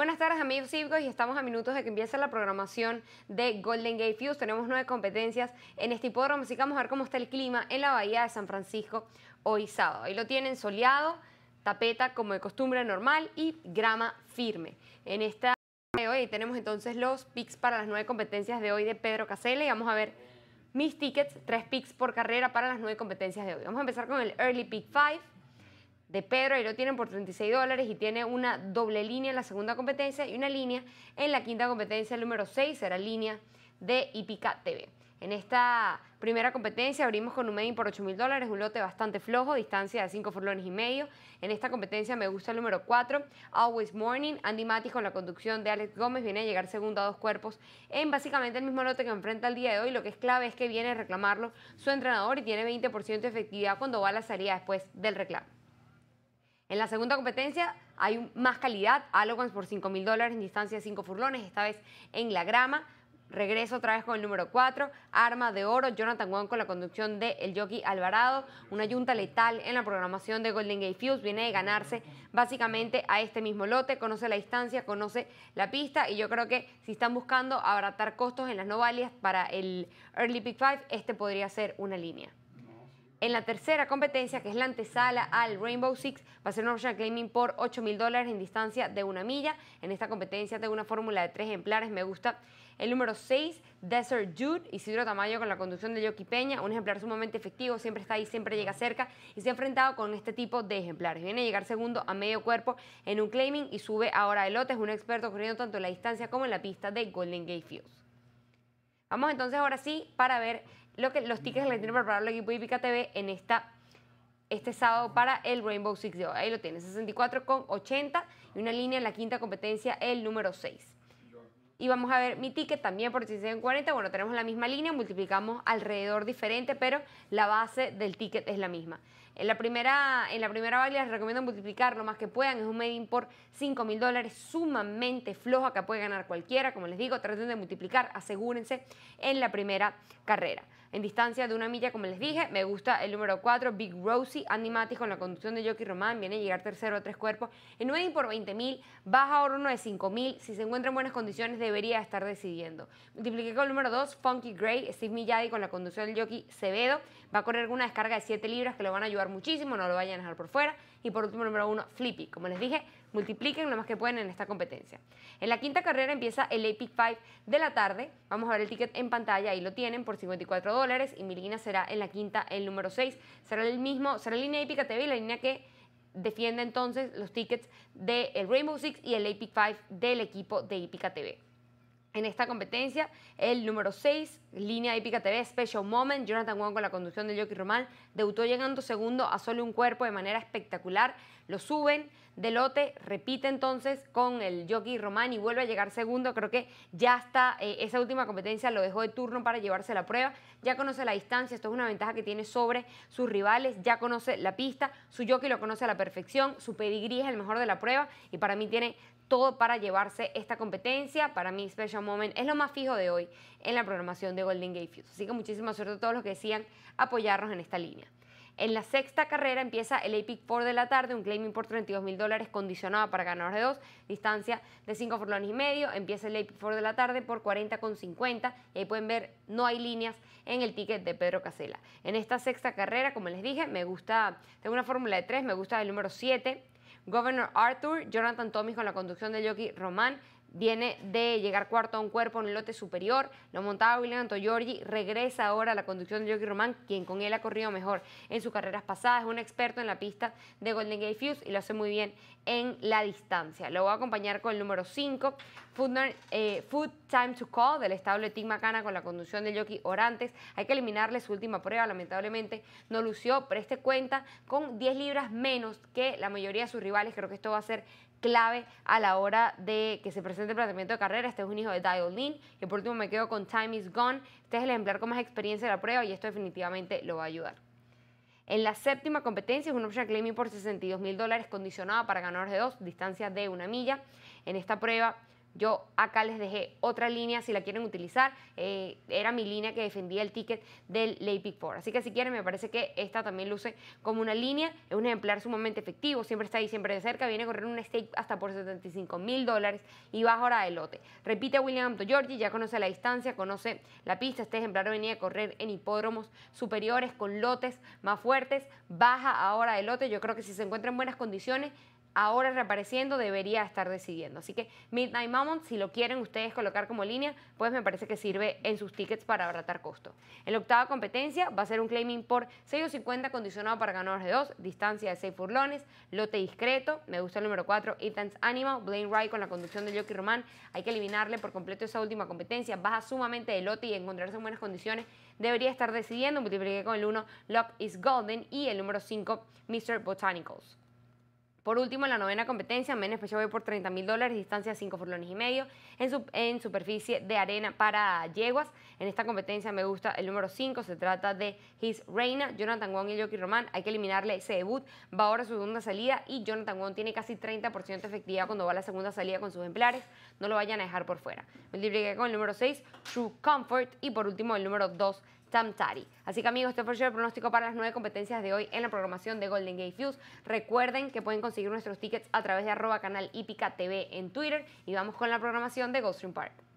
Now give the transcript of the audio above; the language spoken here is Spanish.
Buenas tardes amigos cívicos y estamos a minutos de que empiece la programación de Golden Gate Fuse. Tenemos nueve competencias en este hipódromo, así que vamos a ver cómo está el clima en la bahía de San Francisco hoy sábado. Ahí lo tienen soleado, tapeta como de costumbre normal y grama firme. En esta de hoy tenemos entonces los picks para las nueve competencias de hoy de Pedro Casella y vamos a ver mis tickets, tres picks por carrera para las nueve competencias de hoy. Vamos a empezar con el Early Pick 5 de Pedro, ahí lo tienen por 36 dólares y tiene una doble línea en la segunda competencia y una línea en la quinta competencia, el número 6 será línea de Ipica TV. En esta primera competencia abrimos con un main por 8 mil dólares, un lote bastante flojo, distancia de 5 furlones y medio. En esta competencia me gusta el número 4, Always Morning. Andy Matis con la conducción de Alex Gómez viene a llegar segundo a dos cuerpos en básicamente el mismo lote que enfrenta el día de hoy. Lo que es clave es que viene a reclamarlo su entrenador y tiene 20% de efectividad cuando va a la salida después del reclamo. En la segunda competencia hay más calidad, Alogans por 5 mil dólares en distancia de 5 furlones, esta vez en la grama. Regreso otra vez con el número 4, Arma de Oro, Jonathan Wong con la conducción de El Jockey Alvarado, una yunta letal en la programación de Golden Gate Fuse, viene de ganarse básicamente a este mismo lote, conoce la distancia, conoce la pista y yo creo que si están buscando abaratar costos en las novalias para el Early Pick 5, este podría ser una línea. En la tercera competencia, que es la antesala al Rainbow Six, va a ser un Claiming por 8 mil dólares en distancia de una milla. En esta competencia tengo una fórmula de tres ejemplares. Me gusta el número 6, Desert Jude, Isidro Tamayo con la conducción de Yoki Peña. Un ejemplar sumamente efectivo, siempre está ahí, siempre llega cerca y se ha enfrentado con este tipo de ejemplares. Viene a llegar segundo a medio cuerpo en un claiming y sube ahora el lote. Es un experto corriendo tanto en la distancia como en la pista de Golden Gate Fields. Vamos entonces ahora sí para ver lo que, los tickets que le tiene preparado el equipo Hípica TV en esta, este sábado para el Rainbow Six de Ahí lo tiene, 64 con 80 y una línea en la quinta competencia, el número 6. Y vamos a ver mi ticket también por 16 en 40. Bueno, tenemos la misma línea, multiplicamos alrededor diferente, pero la base del ticket es la misma. En la primera, en la primera les recomiendo multiplicar lo más que puedan. Es un medium por 5 mil dólares sumamente floja que puede ganar cualquiera. Como les digo, traten de multiplicar, asegúrense en la primera carrera. En distancia de una milla, como les dije, me gusta el número 4, Big Rosie Matis con la conducción de Jockey Román. Viene a llegar tercero a tres cuerpos. En 9 por 20 mil, baja ahora uno de 5 mil. Si se encuentra en buenas condiciones, debería estar decidiendo. Multipliqué con el número 2, Funky Gray, Steve Milladi con la conducción del Jockey Cebedo. Va a correr una descarga de 7 libras que lo van a ayudar muchísimo, no lo vayan a dejar por fuera. Y por último, número uno, Flippy. Como les dije, multipliquen lo más que pueden en esta competencia. En la quinta carrera empieza el Epic 5 de la tarde. Vamos a ver el ticket en pantalla, ahí lo tienen por 54 dólares. Y línea será en la quinta, el número 6. Será el mismo, será la línea Epica TV, la línea que defiende entonces los tickets del de Rainbow Six y el Epic 5 del equipo de Epica TV en esta competencia. El número 6, Línea Hípica TV, Special Moment. Jonathan Wong con la conducción de Jockey Román debutó llegando segundo a solo un cuerpo de manera espectacular. Lo suben Delote repite entonces con el jockey Román y vuelve a llegar segundo. Creo que ya está eh, esa última competencia, lo dejó de turno para llevarse la prueba. Ya conoce la distancia, esto es una ventaja que tiene sobre sus rivales, ya conoce la pista, su jockey lo conoce a la perfección, su pedigrí es el mejor de la prueba y para mí tiene todo para llevarse esta competencia. Para mí, Special Moment es lo más fijo de hoy en la programación de Golden Gate Fuse. Así que muchísima suerte a todos los que decían apoyarnos en esta línea. En la sexta carrera empieza el APIC 4 de la tarde, un claiming por 32 mil dólares condicionado para ganadores de dos, distancia de 5 furlones y medio. Empieza el APIC 4 de la tarde por 40,50 y ahí pueden ver, no hay líneas en el ticket de Pedro Casela. En esta sexta carrera, como les dije, me gusta, tengo una fórmula de 3, me gusta el número 7, Governor Arthur, Jonathan Thomas con la conducción de jockey Román, viene de llegar cuarto a un cuerpo en el lote superior, lo montaba William Antoyorgi. regresa ahora a la conducción de Jockey Román, quien con él ha corrido mejor en sus carreras pasadas, es un experto en la pista de Golden Gate Fuse y lo hace muy bien en la distancia. Lo voy a acompañar con el número 5, Food, eh, Time to Call, del establo de Tim Macana con la conducción de jockey Orantes. Hay que eliminarle su última prueba, lamentablemente no lució, preste cuenta con 10 libras menos que la mayoría de sus rivales, creo que esto va a ser clave a la hora de que se presente el planteamiento de carrera. Este es un hijo de Dial Y por último me quedo con Time is Gone. Este es el ejemplar con más experiencia de la prueba y esto definitivamente lo va a ayudar. En la séptima competencia es un option claiming por 62 mil dólares condicionada para ganadores de dos, distancia de una milla. En esta prueba yo acá les dejé otra línea si la quieren utilizar. Eh, era mi línea que defendía el ticket del lay Pick 4. Así que si quieren, me parece que esta también luce como una línea. Es un ejemplar sumamente efectivo. Siempre está ahí, siempre de cerca. Viene a correr un stake hasta por 75 mil dólares y baja hora de lote. Repite William Hampton Georgie. Ya conoce la distancia, conoce la pista. Este ejemplar venía a correr en hipódromos superiores con lotes más fuertes. Baja ahora de lote. Yo creo que si se encuentra en buenas condiciones, ahora reapareciendo, debería estar decidiendo. Así que Midnight Mammoth, si lo quieren ustedes colocar como línea, pues me parece que sirve en sus tickets para abratar costo. El la octava competencia va a ser un claiming por 6.50 condicionado para ganadores de 2, distancia de 6 furlones, lote discreto, me gusta el número 4, Ethan's Animal, Blaine Wright con la conducción de Jockey Roman. hay que eliminarle por completo esa última competencia, baja sumamente de lote y encontrarse en buenas condiciones debería estar decidiendo, multipliqué con el 1, Lock is Golden y el número 5, Mr. Botanicals. Por último, en la novena competencia, Menes hoy pues por 30 mil dólares, distancia 5 furlones y medio, en, superficie de arena para yeguas. En esta competencia me gusta el número 5, se trata de His Reina, Jonathan Wong y Jockey Román. Hay que eliminarle ese debut, va ahora a su segunda salida y Jonathan Wong tiene casi 30% de efectividad cuando va a la segunda salida con sus ejemplares. No lo vayan a dejar por fuera. Me con el número 6, True Comfort, y por último el número 2, Tamtari. Así que amigos, este fue el pronóstico para las nueve competencias de hoy en la programación de Golden Gate Fuse. Recuerden que pueden conseguir nuestros tickets a través de arroba canal pica TV en Twitter y vamos con la programación de Goldstream Park.